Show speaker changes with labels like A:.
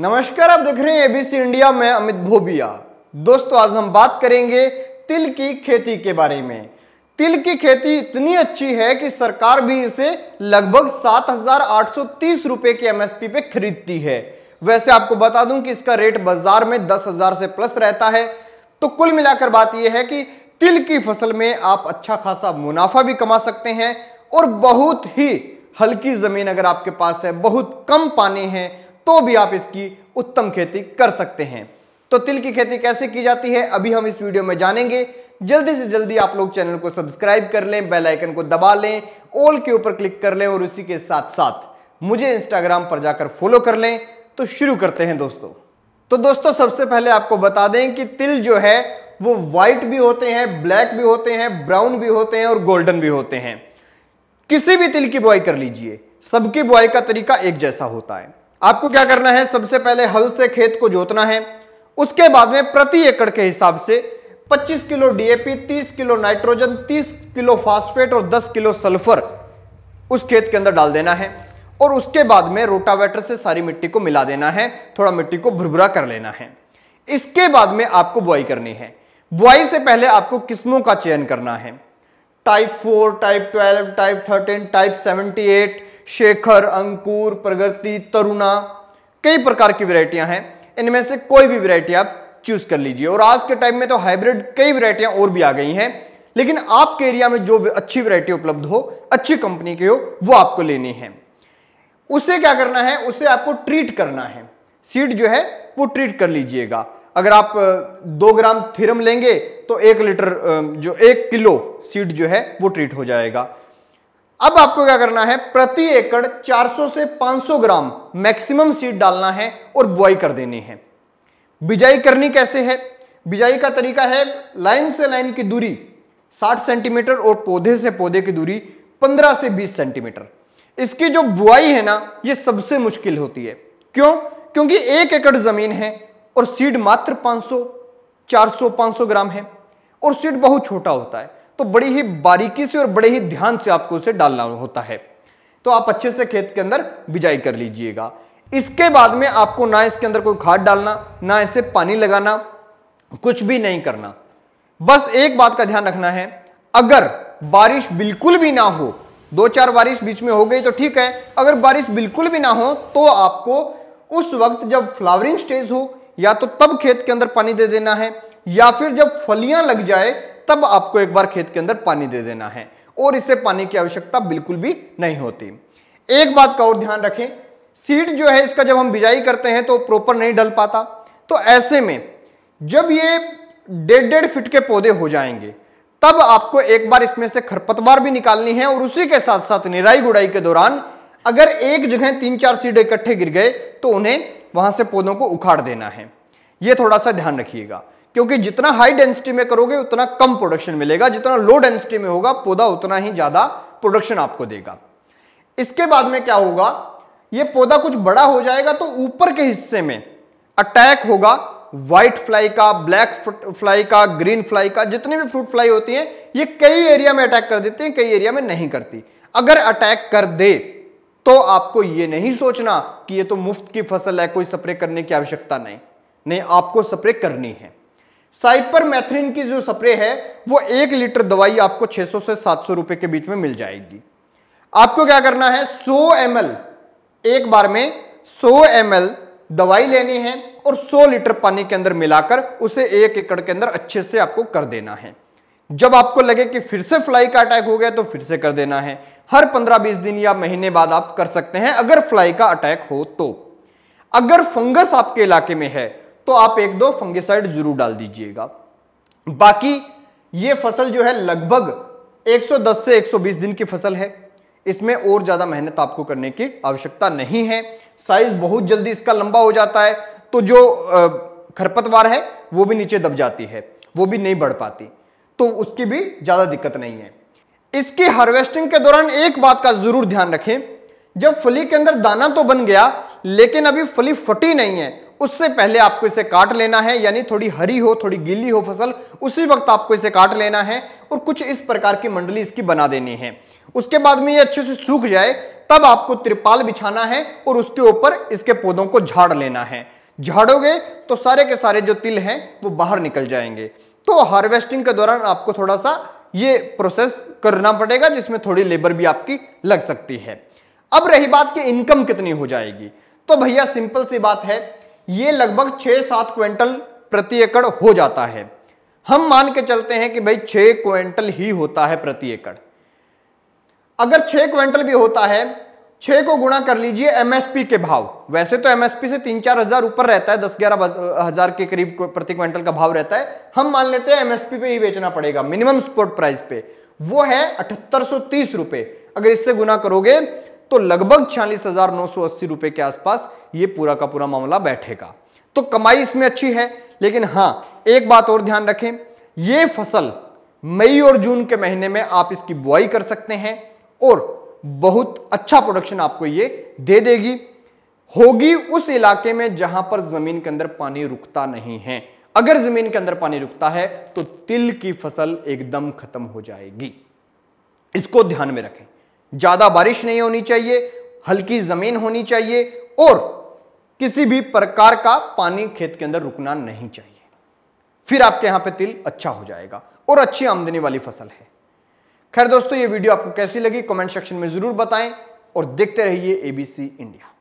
A: नमस्कार आप देख रहे हैं एबीसी इंडिया में अमित भोबिया दोस्तों आज हम बात करेंगे तिल की खेती के बारे में तिल की खेती इतनी अच्छी है कि सरकार भी इसे लगभग 7,830 रुपए के एमएसपी पे खरीदती है वैसे आपको बता दूं कि इसका रेट बाजार में 10,000 से प्लस रहता है तो कुल मिलाकर बात यह है कि तिल की फसल में आप अच्छा खासा मुनाफा भी कमा सकते हैं और बहुत ही हल्की जमीन अगर आपके पास है बहुत कम पानी है तो भी आप इसकी उत्तम खेती कर सकते हैं तो तिल की खेती कैसे की जाती है अभी हम इस वीडियो में जानेंगे जल्दी से जल्दी आप लोग चैनल को सब्सक्राइब कर लें बेल आइकन को दबा लें ऑल के ऊपर क्लिक कर लें और उसी के साथ साथ मुझे इंस्टाग्राम पर जाकर फॉलो कर लें तो शुरू करते हैं दोस्तों तो दोस्तों सबसे पहले आपको बता दें कि तिल जो है वो व्हाइट भी होते हैं ब्लैक भी होते हैं ब्राउन भी होते हैं और गोल्डन भी होते हैं किसी भी तिल की बुआई कर लीजिए सबकी बुआई का तरीका एक जैसा होता है आपको क्या करना है सबसे पहले हल से खेत को जोतना है उसके बाद में प्रति एकड़ के हिसाब से 25 kilo DAP 30 kilo nitrogen 30 kilo phosphate और 10 किलो सल्फर उस खेत के अंदर डाल देना है और उसके बाद में रोटावेटर से सारी मिट्टी को मिला देना है थोड़ा मिट्टी को भुरभुरा कर लेना है इसके बाद में आपको बुआई करनी है बुआई से पहले आपको किस्मों का चयन करना है type four type twelve type thirteen type seventy eight Shekhar Ankur Pragati Taruna कई प्रकार की वेराइटियां हैं इनमें से कोई भी वेराइटी आप चूज कर लीजिए और आज के टाइम में तो हाइब्रिड कई वेराइटियां और भी आ गई हैं लेकिन आपके एरिया में जो अच्छी वेराइटी उपलब्ध हो अच्छी कंपनी की हो वो आपको लेनी है उसे क्या करना है उसे आपको ट्रीट करना है सीड जो है वो ट्रीट कर लीजिएगा अगर आप दो ग्राम थिरम लेंगे तो एक लीटर जो एक किलो सीड जो है वो ट्रीट हो जाएगा अब आपको क्या करना है प्रति एकड़ 400 से 500 ग्राम मैक्सिमम सीड डालना है और बुआई कर देनी है बिजाई करनी कैसे है बिजाई का तरीका है लाइन से लाइन की दूरी 60 सेंटीमीटर और पौधे से पौधे की दूरी 15 से 20 सेंटीमीटर इसकी जो बुआई है ना ये सबसे मुश्किल होती है क्यों क्योंकि एक एकड़ जमीन है और सीड मात्र पांच सौ ग्राम है और सीड बहुत छोटा होता है तो बड़ी ही बारीकी से और बड़े ही ध्यान से आपको उसे डालना होता है तो आप अच्छे से खेत के अंदर बिजाई कर लीजिएगा इसके बाद में आपको ना इसके अंदर कोई खाद डालना ना इसे पानी लगाना कुछ भी नहीं करना बस एक बात का ध्यान रखना है अगर बारिश बिल्कुल भी ना हो दो चार बारिश बीच में हो गई तो ठीक है अगर बारिश बिल्कुल भी ना हो तो आपको उस वक्त जब फ्लावरिंग स्टेज हो या तो तब खेत के अंदर पानी दे देना है या फिर जब फलियां लग जाए तब आपको एक बार खेत के अंदर पानी दे देना है और इससे पानी की आवश्यकता बिल्कुल भी नहीं होती एक बात का और ध्यान रखें सीड जो है इसका जब हम बिजाई करते हैं तो प्रॉपर नहीं डल पाता तो ऐसे में जब ये डेढ़ डेढ़ फिट के पौधे हो जाएंगे तब आपको एक बार इसमें से खरपतवार भी निकालनी है और उसी के साथ साथ निराई गुड़ाई के दौरान अगर एक जगह तीन चार सीड इकट्ठे गिर गए तो उन्हें वहां से पौधों को उखाड़ देना है यह थोड़ा सा ध्यान रखिएगा क्योंकि जितना हाई डेंसिटी में करोगे उतना कम प्रोडक्शन मिलेगा जितना लो डेंसिटी में होगा पौधा उतना ही ज्यादा प्रोडक्शन आपको देगा इसके बाद में क्या होगा ये पौधा कुछ बड़ा हो जाएगा तो ऊपर के हिस्से में अटैक होगा व्हाइट फ्लाई का ब्लैक फ्लाई का ग्रीन फ्लाई का जितनी भी फ्रूट फ्लाई होती हैं ये कई एरिया में अटैक कर देती हैं कई एरिया में नहीं करती अगर अटैक कर दे तो आपको ये नहीं सोचना कि ये तो मुफ्त की फसल है कोई स्प्रे करने की आवश्यकता नहीं नहीं आपको स्प्रे करनी है साइपर की जो स्प्रे है वो एक लीटर दवाई आपको 600 से 700 रुपए के बीच में मिल जाएगी आपको क्या करना है 100 एम एक बार में 100 एम दवाई लेनी है और 100 लीटर पानी के अंदर मिलाकर उसे एक एकड़ के अंदर अच्छे से आपको कर देना है जब आपको लगे कि फिर से फ्लाई का अटैक हो गया तो फिर से कर देना है हर 15-20 दिन या महीने बाद आप कर सकते हैं अगर फ्लाई का अटैक हो तो अगर फंगस आपके इलाके में है तो आप एक दो फंगिसाइड जरूर डाल दीजिएगा बाकी ये फसल जो है लगभग 110 से 120 दिन की फसल है इसमें और ज़्यादा मेहनत आपको करने की आवश्यकता नहीं है साइज बहुत जल्दी इसका लंबा हो जाता है तो जो खरपतवार है वो भी नीचे दब जाती है वो भी नहीं बढ़ पाती तो उसकी भी ज़्यादा दिक्कत नहीं है इसकी हार्वेस्टिंग के दौरान एक बात का जरूर ध्यान रखें जब फली के अंदर दाना तो बन गया लेकिन अभी फली फटी नहीं है उससे पहले आपको इसे काट लेना है यानी थोड़ी हरी हो थोड़ी गीली हो फसल उसी वक्त आपको इसे काट लेना है और कुछ इस प्रकार की मंडली इसकी बना देनी है उसके बाद में ये अच्छे से सूख जाए तब आपको त्रिपाल बिछाना है और उसके ऊपर इसके पौधों को झाड़ लेना है झाड़ोगे तो सारे के सारे जो तिल हैं वो बाहर निकल जाएंगे तो हार्वेस्टिंग के दौरान आपको थोड़ा सा ये प्रोसेस करना पड़ेगा जिसमें थोड़ी लेबर भी आपकी लग सकती है अब रही बात कि इनकम कितनी हो जाएगी तो भैया सिंपल सी बात है ये लगभग छः सात क्विंटल प्रति एकड़ हो जाता है हम मान के चलते हैं कि भाई छः क्विंटल ही होता है प्रति एकड़ अगर छः क्विंटल भी होता है छः को गुणा कर लीजिए एमएसपी के भाव वैसे तो एमएसपी से तीन चार हजार ऊपर रहता है दस ग्यारह हजार के करीब प्रति क्विंटल का भाव रहता है हम मान लेते हैं एमएसपी पे ही बेचना पड़ेगा मिनिमम स्पोर्ट प्राइस पे वो है अठहत्तर तीस रुपए अगर इससे गुना करोगे तो लगभग छियालीस हजार नौ सौ अस्सी रुपए के आसपास ये पूरा का पूरा मामला बैठेगा तो कमाई इसमें अच्छी है लेकिन हां एक बात और ध्यान रखें यह फसल मई और जून के महीने में आप इसकी बुआई कर सकते हैं और बहुत अच्छा प्रोडक्शन आपको यह दे देगी होगी उस इलाके में जहां पर जमीन के अंदर पानी रुकता नहीं है अगर जमीन के अंदर पानी रुकता है तो तिल की फसल एकदम खत्म हो जाएगी इसको ध्यान में रखें ज़्यादा बारिश नहीं होनी चाहिए हल्की ज़मीन होनी चाहिए और किसी भी प्रकार का पानी खेत के अंदर रुकना नहीं चाहिए फिर आपके यहां पे तिल अच्छा हो जाएगा और अच्छी आमदनी वाली फसल है खैर दोस्तों ये वीडियो आपको कैसी लगी कमेंट सेक्शन में ज़रूर बताएं और देखते रहिए एबीसी इंडिया